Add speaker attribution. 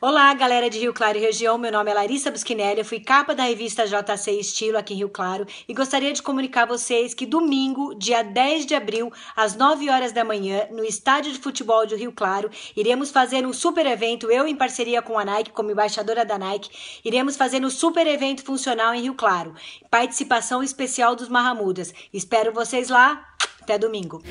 Speaker 1: Olá, galera de Rio Claro e região. Meu nome é Larissa Busquinelli, eu fui capa da revista JC Estilo aqui em Rio Claro e gostaria de comunicar a vocês que domingo, dia 10 de abril, às 9 horas da manhã, no estádio de futebol de Rio Claro, iremos fazer um super evento, eu em parceria com a Nike, como embaixadora da Nike, iremos fazer um super evento funcional em Rio Claro. Participação especial dos Marramudas. Espero vocês lá. Até domingo.